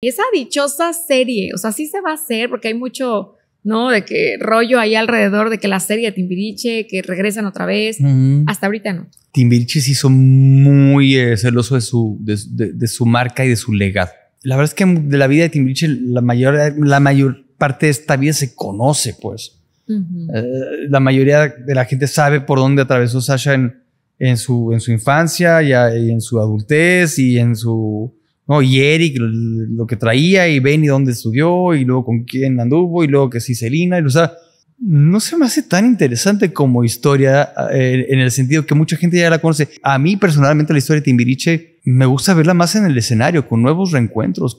Y esa dichosa serie, o sea, sí se va a hacer porque hay mucho, ¿no? De que rollo ahí alrededor de que la serie de Timbiriche, que regresan otra vez. Hasta ahorita no. Timbiriche sí hizo muy eh, celoso de su, de, su marca y de su legado. La verdad es que de la vida de Timbiriche, la mayor, la mayor parte de esta vida se conoce, pues. Eh, la mayoría de la gente sabe por dónde atravesó Sasha en, su, en su infancia y en su adultez y en su no, y Eric, lo que traía, y Benny, dónde estudió, y luego con quién anduvo, y luego que sí, Selina. lo sea, no se me hace tan interesante como historia eh, en el sentido que mucha gente ya la conoce. A mí personalmente la historia de Timbiriche me gusta verla más en el escenario, con nuevos reencuentros,